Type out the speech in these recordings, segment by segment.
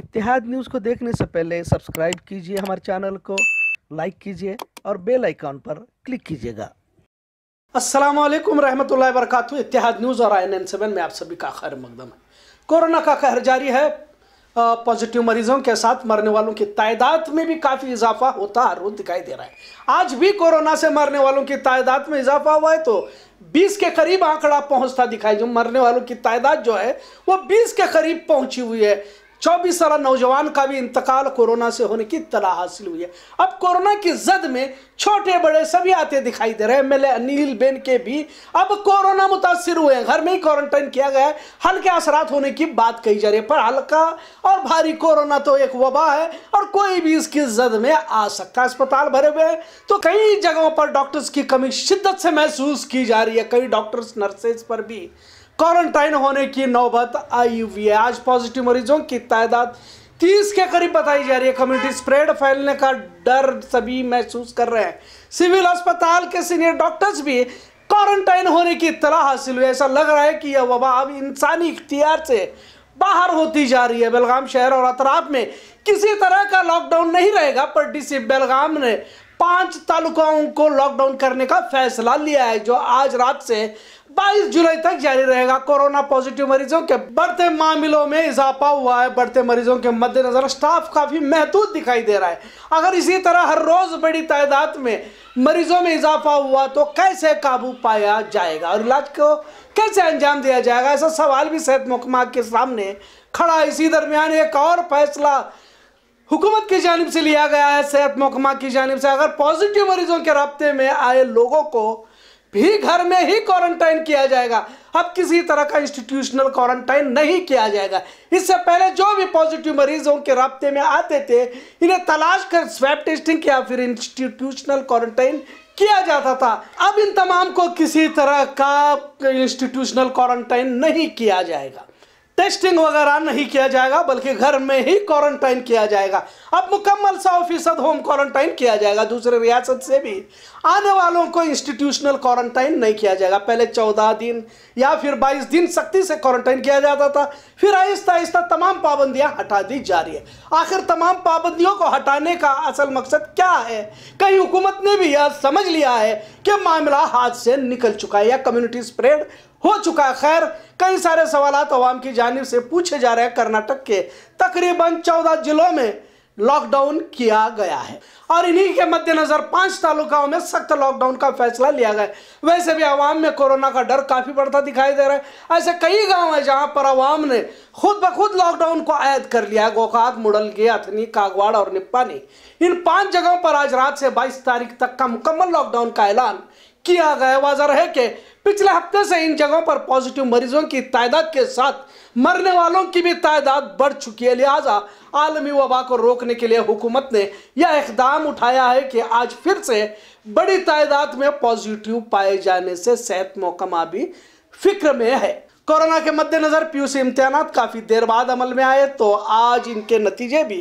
इतिहाद news को देखने से पहले सब्सक्राइब कीजिए हमारे चैनल को लाइक कीजिए और बेल आइकॉन पर क्लिक कीजिएगा अस्सलाम वालेकुम रहमतुल्लाहि वरकत इतिहाद न्यूज़ और आई सेवन में आप सभी का खैर मकदम है कोरोना का कहर जारी है पॉजिटिव मरीजों के साथ मरने वालों की तादाद में भी काफ़ी इजाफा होता है रोज दिखाई दे रहा है आज भी कोरोना से मरने वालों की तादाद में इजाफा हुआ है तो 20 के करीब आंकड़ा पहुंचता दिखाई जो मरने वालों की तादाद जो है वो 20 के करीब पहुंची हुई है चौबीस साल नौजवान का भी इंतकाल कोरोना से होने की तला हासिल हुई है अब कोरोना की जद में छोटे बड़े सभी आते दिखाई दे रहे हैं एम अनिल बेन के भी अब कोरोना मुतासर हुए हैं घर में ही क्वारंटाइन किया गया है हल्के असरात होने की बात कही जा रही है पर हल्का और भारी कोरोना तो एक वबा है और कोई भी इसकी जद में आ सकता है अस्पताल भरे हुए हैं तो कई जगहों पर डॉक्टर्स की कमी शिद्दत से महसूस की जा रही है कई डॉक्टर्स नर्सेज पर भी क्वारंटाइन होने की नौबत आई हुई है आज पॉजिटिव मरीजों की तादाद तीस के करीब बताई जा रही है कम्युनिटी स्प्रेड फैलने का डर सभी महसूस कर रहे हैं सिविल अस्पताल के सीनियर डॉक्टर्स भी क्वारंटाइन होने की इतला हासिल हुई ऐसा लग रहा है कि यह वबा अब इंसानी इख्तियार से बाहर होती जा रही है बेलगाम शहर और अतराब में किसी तरह का लॉकडाउन नहीं रहेगा पर डीसी बेलगाम ने पांच तालुकाओं को लॉकडाउन करने का फैसला लिया है जो आज रात से 22 जुलाई तक जारी रहेगा कोरोना पॉजिटिव मरीजों के बढ़ते मामलों में इजाफा हुआ है बढ़ते मरीजों के मद्देनजर स्टाफ काफी महदूद दिखाई दे रहा है अगर इसी तरह हर रोज बड़ी तादाद में मरीजों में इजाफा हुआ तो कैसे काबू पाया जाएगा और इलाज को कैसे अंजाम दिया जाएगा ऐसा सवाल भी सेहत महकमा के सामने खड़ा इसी दरमियान एक और फैसला हुकूमत की जानब से लिया गया है सेहत महकमा की जानब से अगर पॉजिटिव मरीजों के रबते में आए लोगों को भी घर में ही क्वारंटाइन किया जाएगा अब किसी तरह का इंस्टीट्यूशनल क्वारंटाइन नहीं किया जाएगा इससे पहले जो भी पॉजिटिव मरीजों के रबते में आते थे इन्हें तलाश कर स्वैप टेस्टिंग या फिर इंस्टीट्यूशनल क्वारंटाइन किया जाता था अब इन तमाम को किसी तरह का इंस्टीट्यूशनल क्वारंटाइन नहीं किया जाएगा टेस्टिंग वगैरह नहीं किया जाएगा बल्कि घर में ही क्वारंटाइन किया जाएगा अब मुकम्मल सौ फीसद होम क्वारंटाइन किया जाएगा दूसरे रियासत से भी आने वालों को इंस्टीट्यूशनल क्वारंटाइन नहीं किया जाएगा पहले चौदह दिन या फिर बाईस दिन सख्ती से क्वारंटाइन किया जाता था फिर आहिस्ता आहिस्ता तमाम पाबंदियां हटा दी जा रही है आखिर तमाम पाबंदियों को हटाने का असल मकसद क्या है कई हुकूमत ने भी यह समझ लिया है कि मामला हाथ से निकल चुका है या कम्युनिटी स्प्रेड हो चुका खैर कई सारे सवाल आवाम की जानब से पूछे जा रहे हैं कर्नाटक के तकरीबन चौदह जिलों में लॉकडाउन किया गया है और इन्हीं के मद्देनज़र पांच तालुकाओं में सख्त लॉकडाउन का फैसला लिया गया वैसे भी आवाम में कोरोना का डर काफ़ी बढ़ता दिखाई दे रहा है ऐसे कई गांव हैं जहां पर आवाम ने खुद ब खुद लॉकडाउन को आयद कर लिया है गोकात मुड़लगी अथनी कागवाड़ और निप्पानी इन पांच जगहों पर आज रात से 22 तारीख तक का मुकम्मल लॉकडाउन का ऐलान किया गया वाजा रहे कि पिछले हफ्ते से इन जगहों पर पॉजिटिव मरीजों की तादाद के साथ मरने वालों की भी तादाद बढ़ चुकी है लिहाजा आलमी वबा को रोकने के लिए हुकूमत ने यह इकदाम उठाया है कि आज फिर से बड़ी तादाद में पॉजिटिव पाए जाने से सेहत महकमा भी फिक्र में है कोरोना के मद्देनज़र पीयूसी इम्तहान काफ़ी देर बाद अमल में आए तो आज इनके नतीजे भी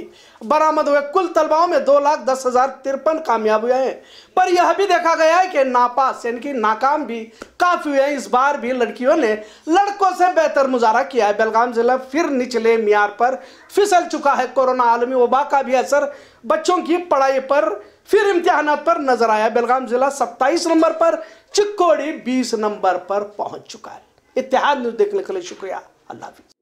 बरामद हुए कुल तलबाओं में दो लाख दस हज़ार तिरपन कामयाब हुए हैं पर यह भी देखा गया है कि नापास यानी नाकाम भी काफ़ी हुए हैं इस बार भी लड़कियों ने लड़कों से बेहतर मुजाहरा किया है बेलगाम ज़िला फिर निचले मीयार पर फिसल चुका है कोरोना आलमी वबा का भी असर बच्चों की पढ़ाई पर फिर इम्तहान पर नजर आया बेलगाम ज़िला सत्ताईस नंबर पर चिक्कोड़ी बीस नंबर पर पहुंच चुका है इतिहाद न्यूज़ देखने के लिए शुक्रिया अल्लाह हाफिज़